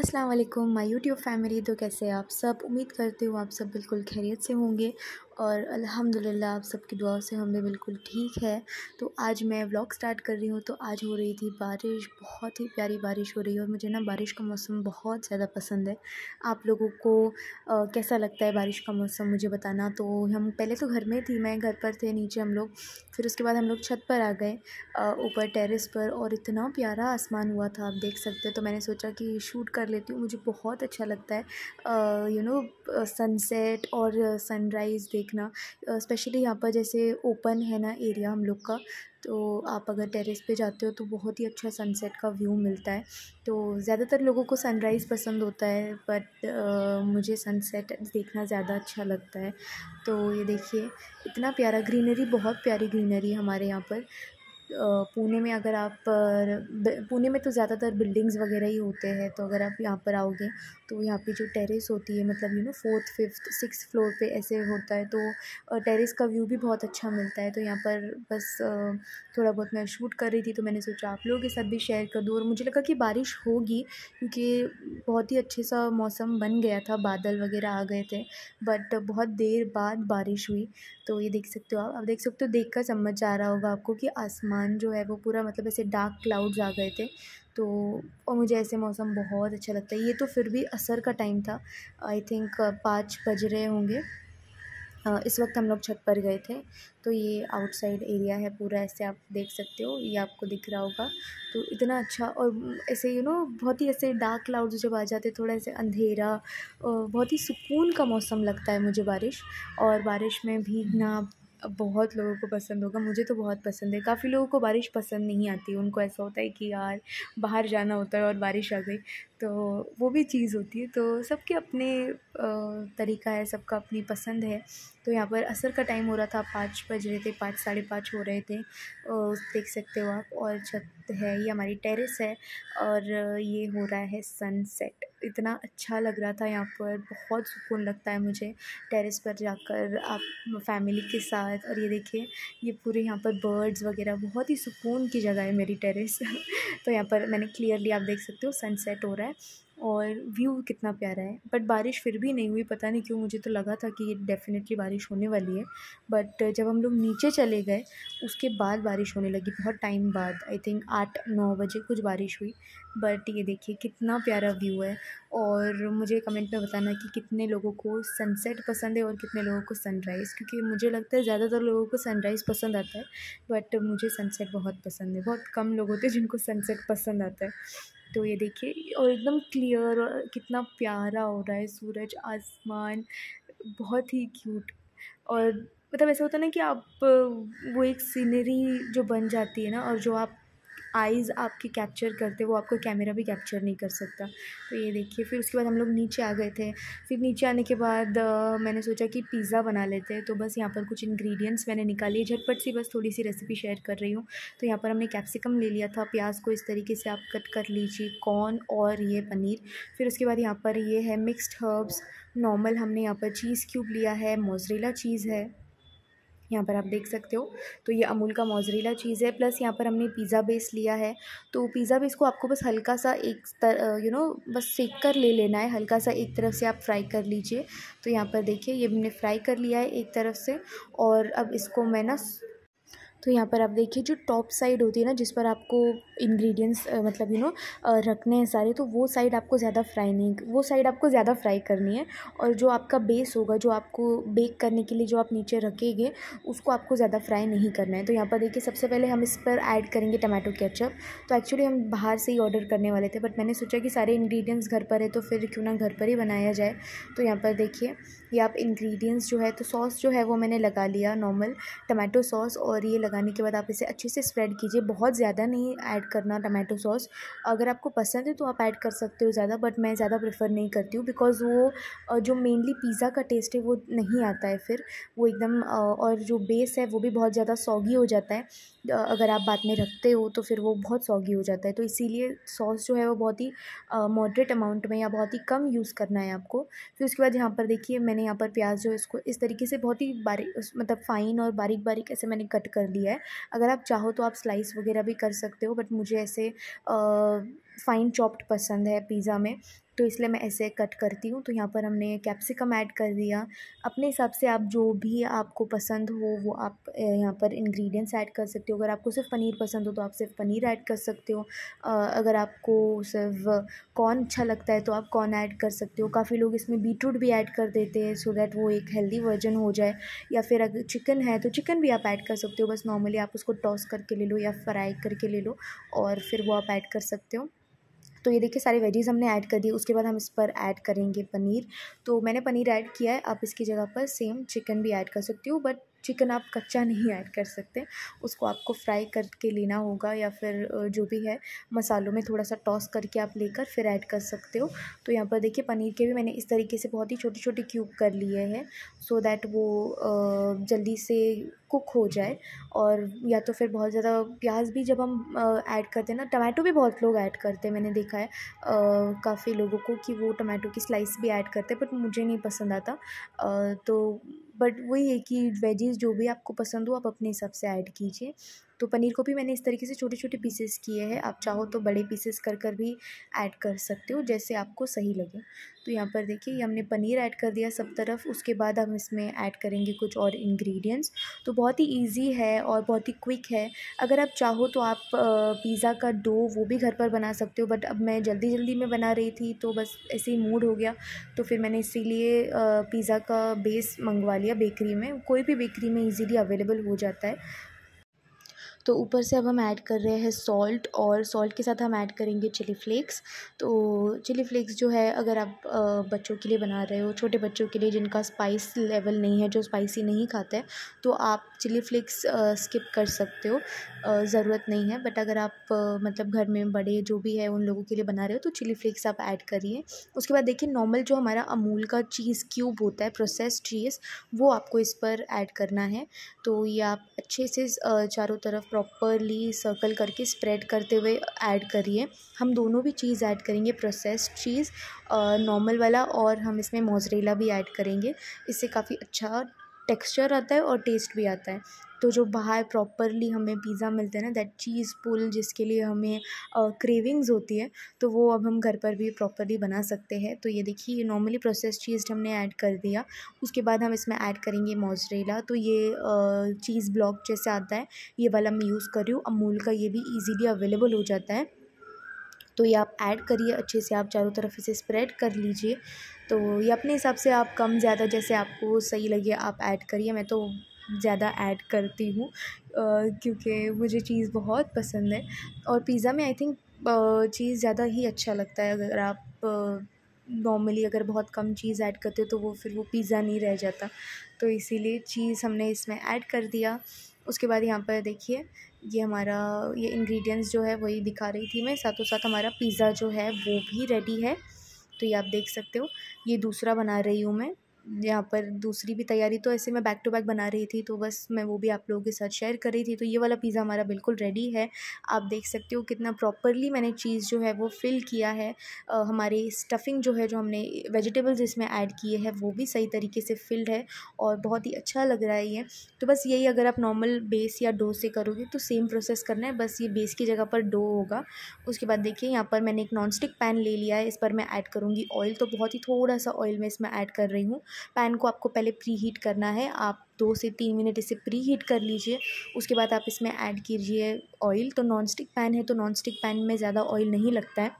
अस्सलाम वालेकुम my YouTube family तो कैसे आप सब उम्मीद करती हूँ आप सब बिल्कुल खैरियत से होंगे और अल्हम्दुलिल्लाह आप सबकी दुआ से हम भी बिल्कुल ठीक है तो आज मैं व्लॉग स्टार्ट कर रही हूँ तो आज हो रही थी बारिश बहुत ही प्यारी बारिश हो रही है और मुझे ना बारिश का मौसम बहुत ज़्यादा पसंद है आप लोगों को आ, कैसा लगता है बारिश का मौसम मुझे बताना तो हम पहले तो घर में थी मैं घर पर थे नीचे हम लोग फिर उसके बाद हम लोग छत पर आ गए ऊपर टेरिस पर और इतना प्यारा आसमान हुआ था आप देख सकते तो मैंने सोचा कि शूट कर लेती हूँ मुझे बहुत अच्छा लगता है यू नो सनसेट और सनराइज़ देख देखना स्पेशली यहाँ पर जैसे ओपन है ना एरिया हम लोग का तो आप अगर टेरेस पे जाते हो तो बहुत ही अच्छा सनसेट का व्यू मिलता है तो ज़्यादातर लोगों को सनराइज़ पसंद होता है बट मुझे सनसेट देखना ज़्यादा अच्छा लगता है तो ये देखिए इतना प्यारा ग्रीनरी बहुत प्यारी ग्रीनरी हमारे यहाँ पर पुणे में अगर आप पुणे में तो ज़्यादातर बिल्डिंग्स वगैरह ही होते हैं तो अगर आप यहाँ पर आओगे तो यहाँ पे जो टेरेस होती है मतलब you know fourth fifth six floor पे ऐसे होता है तो टेरेस का व्यू भी बहुत अच्छा मिलता है तो यहाँ पर बस थोड़ा बहुत मैं शूट कर रही थी तो मैंने सोचा आप लोगों के साथ भी शेयर कर दूँ और मुझे लगा कि बारिश होगी क्योंकि बहुत ही अच्छे सा मौसम बन गया था बादल वगैरह आ गए थे बट बहुत देर बाद बारिश हुई तो ये देख सकते हो आप अब देख सकते हो देख कर समझ आ रहा होगा आपको कि आसमान जो है वो पूरा मतलब ऐसे डार्क क्लाउड्स आ गए थे तो और मुझे ऐसे मौसम बहुत अच्छा लगता है ये तो फिर भी असर का टाइम था आई थिंक पाँच बज रहे होंगे इस वक्त हम लोग छत पर गए थे तो ये आउटसाइड एरिया है पूरा ऐसे आप देख सकते हो ये आपको दिख रहा होगा तो इतना अच्छा और ऐसे यू नो बहुत ही ऐसे डार्क क्लाउड्स जब आ जाते थोड़ा ऐसे अंधेरा बहुत ही सुकून का मौसम लगता है मुझे बारिश और बारिश में भीगना बहुत लोगों को पसंद होगा मुझे तो बहुत पसंद है काफ़ी लोगों को बारिश पसंद नहीं आती उनको ऐसा होता है कि यार बाहर जाना होता है और बारिश आ गई तो वो भी चीज़ होती है तो सबके अपने तरीका है सबका अपनी पसंद है तो यहाँ पर असर का टाइम हो रहा था पाँच बज रहे थे पाँच साढ़े पाँच हो रहे थे देख सकते हो आप और छत है ये हमारी टेरेस है और ये हो रहा है सनसेट इतना अच्छा लग रहा था यहाँ पर बहुत सुकून लगता है मुझे टेरेस पर जाकर आप फैमिली के साथ और ये देखिए ये पूरे यहाँ पर बर्ड्स वगैरह बहुत ही सुकून की जगह है मेरी टेरेस तो यहाँ पर मैंने क्लियरली आप देख सकते हो सनसेट हो रहा है और व्यू कितना प्यारा है बट बारिश फिर भी नहीं हुई पता नहीं क्यों मुझे तो लगा था कि डेफ़िनेटली बारिश होने वाली है बट जब हम लोग नीचे चले गए उसके बाद बारिश होने लगी बहुत टाइम बाद आई थिंक आठ नौ बजे कुछ बारिश हुई बट ये देखिए कितना प्यारा व्यू है और मुझे कमेंट में बताना कि कितने लोगों को सनसेट पसंद है और कितने लोगों को सनराइज़ क्योंकि मुझे लगता है ज़्यादातर लोगों को सनराइज़ पसंद आता है बट मुझे सनसेट बहुत पसंद है बहुत कम लोग होते हैं जिनको सनसेट पसंद आता है सकते हो ये देखिए और एकदम क्लियर और कितना प्यारा हो रहा है सूरज आसमान बहुत ही क्यूट और मतलब ऐसा होता है ना कि आप वो एक सीनरी जो बन जाती है ना और जो आप आइज़ आपके कैप्चर करते वो आपको कैमरा भी कैप्चर नहीं कर सकता तो ये देखिए फिर उसके बाद हम लोग नीचे आ गए थे फिर नीचे आने के बाद मैंने सोचा कि पिज़्ज़ा बना लेते हैं तो बस यहाँ पर कुछ इंग्रेडिएंट्स मैंने निकाली झटपट सी बस थोड़ी सी रेसिपी शेयर कर रही हूँ तो यहाँ पर हमने कैप्सिकम ले लिया था प्याज को इस तरीके से आप कट कर लीजिए कॉर्न और ये पनीर फिर उसके बाद यहाँ पर ये है मिक्सड हर्ब्स नॉर्मल हमने यहाँ पर चीज़ क्यूब लिया है मोजरेला चीज़ है यहाँ पर आप देख सकते हो तो ये अमूल का मोजरीला चीज़ है प्लस यहाँ पर हमने पिज़्ज़ा बेस लिया है तो पिज़्ज़ा बेस को आपको बस हल्का सा एक यू नो बस सेक कर ले लेना है हल्का सा एक तरफ से आप फ्राई कर लीजिए तो यहाँ पर देखिए ये हमने फ्राई कर लिया है एक तरफ से और अब इसको मैं ना तो यहाँ पर आप देखिए जो टॉप साइड होती है ना जिस पर आपको इंग्रेडिएंट्स मतलब यू नो रखने हैं सारे तो वो साइड आपको ज़्यादा फ्राई नहीं वो साइड आपको ज़्यादा फ्राई करनी है और जो आपका बेस होगा जो आपको बेक करने के लिए जो आप नीचे रखेंगे उसको आपको ज़्यादा फ्राई नहीं करना है तो यहाँ पर देखिए सबसे पहले हम इस पर ऐड करेंगे टमाटो केचप तो एक्चुअली हम बाहर से ही ऑर्डर करने वाले थे बट मैंने सोचा कि सारे इन्ग्रीडियंट्स घर पर है तो फिर क्यों ना घर पर ही बनाया जाए तो यहाँ पर देखिए ये आप इन्ग्रीडियंट्स जो है तो सॉस जो है वो मैंने लगा लिया नॉर्मल टमाटो सॉस और ये लगाने के बाद आप इसे अच्छे से स्प्रेड कीजिए बहुत ज़्यादा नहीं ऐड ऐड करना टमाटो सॉस अगर आपको पसंद है तो आप ऐड कर सकते हो ज़्यादा बट मैं ज़्यादा प्रेफर नहीं करती हूँ बिकॉज़ वो जो मेनली पिज़्ज़ा का टेस्ट है वो नहीं आता है फिर वो एकदम और जो बेस है वो भी बहुत ज़्यादा सॉगी हो जाता है अगर आप बाद में रखते हो तो फिर वो बहुत सॉगी हो जाता है तो इसीलिए सॉस जो है वो बहुत ही मॉडरेट अमाउंट में या बहुत ही कम यूज़ करना है आपको फिर उसके बाद यहाँ पर देखिए मैंने यहाँ पर प्याज जो है इसको इस तरीके से बहुत ही बारीक मतलब फ़ाइन और बारीक बारीक ऐसे मैंने कट कर लिया है अगर आप चाहो तो आप स्लाइस वगैरह भी कर सकते हो बट मुझे ऐसे आ, फ़ाइन चॉप्ड पसंद है पिज़्ज़ा में तो इसलिए मैं ऐसे कट करती हूँ तो यहाँ पर हमने कैप्सिकम ऐड कर दिया अपने हिसाब से आप जो भी आपको पसंद हो वो आप यहाँ पर इंग्रेडिएंट्स ऐड कर सकते हो अगर आपको सिर्फ पनीर पसंद हो तो आप सिर्फ पनीर ऐड कर सकते हो अगर आपको सिर्फ कॉर्न अच्छा लगता है तो आप कॉर्न ऐड कर सकते हो काफ़ी लोग इसमें बीटरूट भी ऐड कर देते हैं सो दैट वो एक हेल्दी वर्जन हो जाए या फिर अगर चिकन है तो चिकन भी आप ऐड कर सकते हो बस नॉर्मली आप उसको टॉस करके ले लो या फ्राई करके ले लो और फिर वो आप ऐड कर सकते हो तो ये देखिए सारी वेजीज़ हमने ऐड कर दी उसके बाद हम इस पर ऐड करेंगे पनीर तो मैंने पनीर ऐड किया है आप इसकी जगह पर सेम चिकन भी ऐड कर सकती हो बट चिकन आप कच्चा नहीं ऐड कर सकते उसको आपको फ्राई करके लेना होगा या फिर जो भी है मसालों में थोड़ा सा टॉस करके आप लेकर फिर ऐड कर सकते हो तो यहाँ पर देखिए पनीर के भी मैंने इस तरीके से बहुत ही छोटे छोटे क्यूब कर लिए हैं सो दैट वो जल्दी से कुक हो जाए और या तो फिर बहुत ज़्यादा प्याज भी जब हम ऐड करते हैं ना टमाटो भी बहुत लोग ऐड करते हैं मैंने देखा है काफ़ी लोगों को कि वो टमाटो की स्लाइस भी ऐड करते हैं बट मुझे नहीं पसंद आता आ, तो बट वही है कि वेजेस जो भी आपको पसंद हो आप अपने हिसाब से ऐड कीजिए तो पनीर को भी मैंने इस तरीके से छोटे छोटे पीसेस किए हैं आप चाहो तो बड़े पीसेस कर कर भी ऐड कर सकते हो जैसे आपको सही लगे तो यहाँ पर देखिए हमने पनीर ऐड कर दिया सब तरफ उसके बाद हम इसमें ऐड करेंगे कुछ और इंग्रेडिएंट्स तो बहुत ही इजी है और बहुत ही क्विक है अगर आप चाहो तो आप पिज़्ज़ा का डो वो भी घर पर बना सकते हो बट अब मैं जल्दी जल्दी में बना रही थी तो बस ऐसे ही मूड हो गया तो फिर मैंने इसीलिए पिज़्ज़ा का बेस मंगवा लिया बेकरी में कोई भी बेकरी में ईज़िली अवेलेबल हो जाता है तो ऊपर से अब हम ऐड कर रहे हैं सॉल्ट और सॉल्ट के साथ हम ऐड करेंगे चिली फ्लेक्स तो चिली फ्लेक्स जो है अगर आप बच्चों के लिए बना रहे हो छोटे बच्चों के लिए जिनका स्पाइस लेवल नहीं है जो स्पाइसी नहीं खाते तो आप चिली फ्लेक्स स्किप कर सकते हो ज़रूरत नहीं है बट अगर आप मतलब घर में बड़े जो भी है उन लोगों के लिए बना रहे हो तो चिली फ्लेक्स आप ऐड करिए उसके बाद देखिए नॉर्मल जो हमारा अमूल का चीज़ क्यूब होता है प्रोसेस चीज़ वो आपको इस पर ऐड करना है तो ये आप अच्छे से चारों तरफ प्रॉपरली सर्कल करके स्प्रेड करते हुए ऐड करिए हम दोनों भी चीज़ ऐड करेंगे प्रोसेस चीज़ नॉर्मल वाला और हम इसमें मोजरेला भी ऐड करेंगे इससे काफ़ी अच्छा टेक्सचर आता है और टेस्ट भी आता है तो जो बाहर प्रॉपरली हमें पिज़्ज़ा मिलता है ना दैट चीज़ पुल जिसके लिए हमें क्रेविंग्स होती है तो वो अब हम घर पर भी प्रॉपरली बना सकते हैं तो ये देखिए नॉर्मली प्रोसेस चीज़ हमने ऐड कर दिया उसके बाद हम इसमें ऐड करेंगे मोजरेला तो ये चीज़ ब्लॉक जैसे आता है ये वाला मैं यूज़ कर रही हूँ अमूल का ये भी ईजीली अवेलेबल हो जाता है तो ये आप ऐड करिए अच्छे से आप चारों तरफ इसे स्प्रेड कर लीजिए तो ये अपने हिसाब से आप कम ज़्यादा जैसे आपको सही लगे आप ऐड करिए मैं तो ज़्यादा ऐड करती हूँ क्योंकि मुझे चीज़ बहुत पसंद है और पिज़्ज़ा में आई थिंक चीज़ ज़्यादा ही अच्छा लगता है अगर आप नॉर्मली अगर बहुत कम चीज़ ऐड करते हो तो वो फिर वो पिज़्ज़ा नहीं रह जाता तो इसीलिए चीज़ हमने इसमें ऐड कर दिया उसके बाद यहाँ पर देखिए ये हमारा ये इंग्रेडिएंट्स जो है वही दिखा रही थी मैं साथों साथ हमारा पिज़्ज़ा जो है वो भी रेडी है तो ये आप देख सकते हो ये दूसरा बना रही हूँ मैं यहाँ पर दूसरी भी तैयारी तो ऐसे मैं बैक टू बैक बना रही थी तो बस मैं वो भी आप लोगों के साथ शेयर कर रही थी तो ये वाला पिज़्ज़ा हमारा बिल्कुल रेडी है आप देख सकते हो कितना प्रॉपरली मैंने चीज़ जो है वो फिल किया है आ, हमारी स्टफिंग जो है जो हमने वेजिटेबल्स इसमें ऐड किए हैं वो भी सही तरीके से फिल्ड है और बहुत ही अच्छा लग रहा है ये तो बस यही अगर आप नॉर्मल बेस या डो से करोगे तो सेम प्रोसेस करना है बस ये बेस की जगह पर डो होगा उसके बाद देखिए यहाँ पर मैंने एक नॉन स्टिक पैन ले लिया है इस पर मैं ऐड करूँगी ऑयल तो बहुत ही थोड़ा सा ऑयल मैं इसमें ऐड कर रही हूँ पैन को आपको पहले प्री हीट करना है आप दो से तीन मिनट इसे प्री हीट कर लीजिए उसके बाद आप इसमें ऐड कीजिए ऑयल तो नॉन स्टिक पैन है तो नॉन स्टिक पैन में ज़्यादा ऑयल नहीं लगता है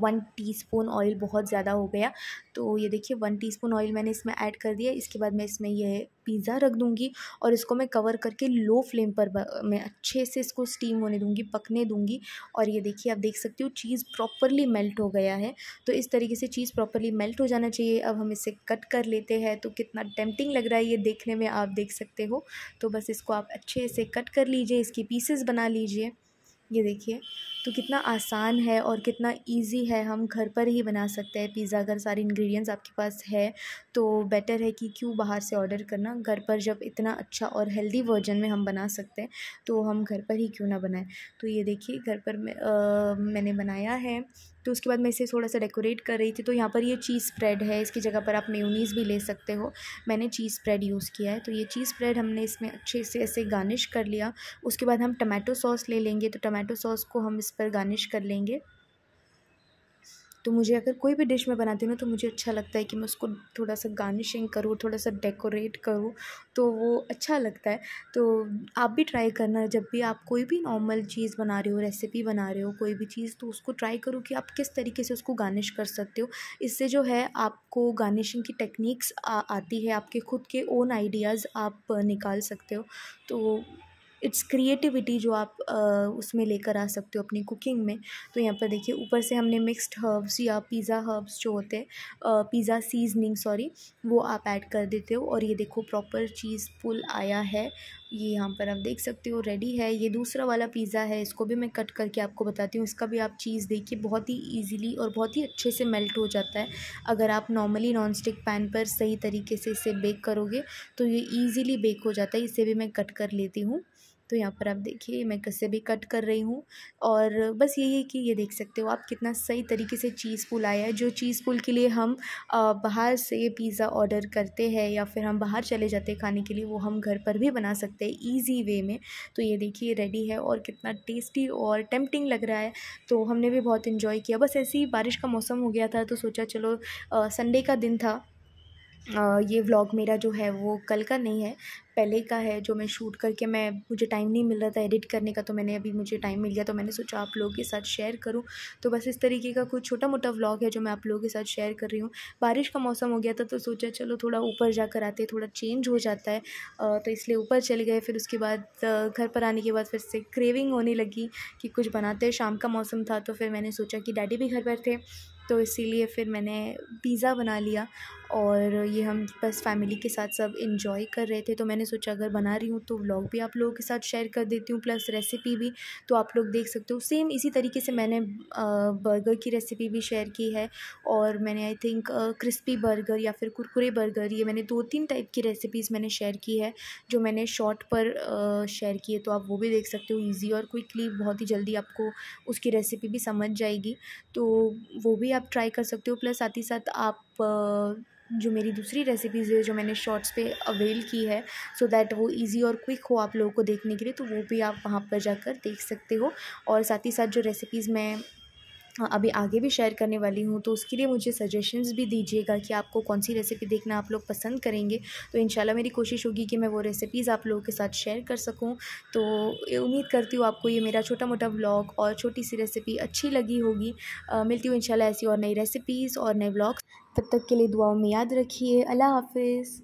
वन टीस्पून ऑयल बहुत ज़्यादा हो गया तो ये देखिए वन टीस्पून ऑयल मैंने इसमें ऐड कर दिया इसके बाद मैं इसमें ये पिज़्ज़ा रख दूँगी और इसको मैं कवर करके लो फ्लेम पर मैं अच्छे से इसको स्टीम होने दूँगी पकने दूँगी और ये देखिए आप देख सकते हो चीज़ प्रॉपरली मेल्ट हो गया है तो इस तरीके से चीज़ प्रॉपरली मेल्ट हो जाना चाहिए अब हम इसे कट कर लेते हैं तो कितना टेम्पटिंग लग रहा है ये देखने में आप देख सकते हो तो बस इसको आप अच्छे से कट कर लीजिए इसकी पीसेस बना लीजिए ये देखिए तो कितना आसान है और कितना इजी है हम घर पर ही बना सकते हैं पिज़्ज़ा अगर सारे इंग्रेडिएंट्स आपके पास है तो बेटर है कि क्यों बाहर से ऑर्डर करना घर पर जब इतना अच्छा और हेल्दी वर्जन में हम बना सकते हैं तो हम घर पर ही क्यों ना बनाएं तो ये देखिए घर पर मैं, आ, मैंने बनाया है तो उसके बाद मैं इसे थोड़ा सा डेकोरेट कर रही थी तो यहाँ पर ये चीज़ स्प्रेड है इसकी जगह पर आप मेयोनीज़ भी ले सकते हो मैंने चीज़ स्प्रेड यूज़ किया है तो ये चीज़ स्प्रेड हमने इसमें अच्छे से ऐसे गार्निश कर लिया उसके बाद हम टमाटो सॉस ले लेंगे तो टमाटो सॉस को हम इस पर गार्निश कर लेंगे तो मुझे अगर कोई भी डिश मैं बनाती हूँ ना तो मुझे अच्छा लगता है कि मैं उसको थोड़ा सा गार्निशिंग करूँ थोड़ा सा डेकोरेट करूँ तो वो अच्छा लगता है तो आप भी ट्राई करना जब भी आप कोई भी नॉर्मल चीज़ बना रहे हो रेसिपी बना रहे हो कोई भी चीज़ तो उसको ट्राई करो कि आप किस तरीके से उसको गार्निश कर सकते हो इससे जो है आपको गार्निशिंग की टेक्निक्स आती है आपके खुद के ओन आइडियाज़ आप निकाल सकते हो तो इट्स क्रिएटिविटी जो आप उसमें लेकर आ सकते हो अपनी कुकिंग में तो यहाँ पर देखिए ऊपर से हमने मिक्स्ड हर्ब्स या पिज़्ज़ा हर्ब्स जो होते हैं पिज़्ज़ा सीजनिंग सॉरी वो आप ऐड कर देते हो और ये देखो प्रॉपर चीज़ फुल आया है ये यहाँ पर आप देख सकते हो रेडी है ये दूसरा वाला पिज़्ज़ा है इसको भी मैं कट करके आपको बताती हूँ इसका भी आप चीज़ देखिए बहुत ही इजीली और बहुत ही अच्छे से मेल्ट हो जाता है अगर आप नॉर्मली नॉन स्टिक पैन पर सही तरीके से इसे बेक करोगे तो ये इजीली बेक हो जाता है इसे भी मैं कट कर लेती हूँ तो यहाँ पर आप देखिए मैं कसे भी कट कर रही हूँ और बस यही है कि ये देख सकते हो आप कितना सही तरीके से चीज़ पुल आया है जो चीज़ पुल के लिए हम बाहर से पिज़्ज़ा ऑर्डर करते हैं या फिर हम बाहर चले जाते हैं खाने के लिए वो हम घर पर भी बना सकते हैं ईजी वे में तो ये देखिए रेडी है और कितना टेस्टी और टेम्पटिंग लग रहा है तो हमने भी बहुत इन्जॉय किया बस ऐसे ही बारिश का मौसम हो गया था तो सोचा चलो संडे का दिन था ये व्लॉग मेरा जो है वो कल का नहीं है पहले का है जो मैं शूट करके मैं मुझे टाइम नहीं मिल रहा था एडिट करने का तो मैंने अभी मुझे टाइम मिल गया तो मैंने सोचा आप लोगों के साथ शेयर करूं तो बस इस तरीके का कुछ छोटा मोटा व्लॉग है जो मैं आप लोगों के साथ शेयर कर रही हूँ बारिश का मौसम हो गया था तो सोचा चलो थोड़ा ऊपर जाकर आते थोड़ा चेंज हो जाता है तो इसलिए ऊपर चले गए फिर उसके बाद घर पर आने के बाद फिर से क्रेविंग होने लगी कि कुछ बनाते हैं शाम का मौसम था तो फिर मैंने सोचा कि डैडी भी घर पर थे तो इसीलिए फिर मैंने पिज़्ज़ा बना लिया और ये हम बस फैमिली के साथ सब इंजॉय कर रहे थे तो मैंने सोचा अगर बना रही हूँ तो व्लॉग भी आप लोगों के साथ शेयर कर देती हूँ प्लस रेसिपी भी तो आप लोग देख सकते हो सेम इसी तरीके से मैंने बर्गर की रेसिपी भी शेयर की है और मैंने आई थिंक क्रिस्पी बर्गर या फिर कुरकुरे बर्गर ये मैंने दो तीन टाइप की रेसिपीज़ मैंने शेयर की है जो मैंने शॉर्ट पर शेयर की है तो आप वो भी देख सकते हो ईजी और क्विकली बहुत ही जल्दी आपको उसकी रेसिपी भी समझ जाएगी तो वो भी आप ट्राई कर सकते हो प्लस साथ ही साथ आप जो मेरी दूसरी रेसिपीज़ है जो मैंने शॉर्ट्स पे अवेल की है सो so दैट वो इजी और क्विक हो आप लोगों को देखने के लिए तो वो भी आप वहाँ पर जाकर देख सकते हो और साथ ही साथ जो रेसिपीज़ मैं अभी आगे भी शेयर करने वाली हूँ तो उसके लिए मुझे सजेशंस भी दीजिएगा कि आपको कौन सी रेसिपी देखना आप लोग पसंद करेंगे तो इन मेरी कोशिश होगी कि मैं वो रेसिपीज़ आप लोगों के साथ शेयर कर सकूँ तो उम्मीद करती हूँ आपको ये मेरा छोटा मोटा ब्लॉग और छोटी सी रेसिपी अच्छी लगी होगी मिलती हूँ इन ऐसी और नई रेसिपीज़ और नए ब्लॉग्स तब तक के लिए दुआओं में याद रखिए अल्लाह हाफिज़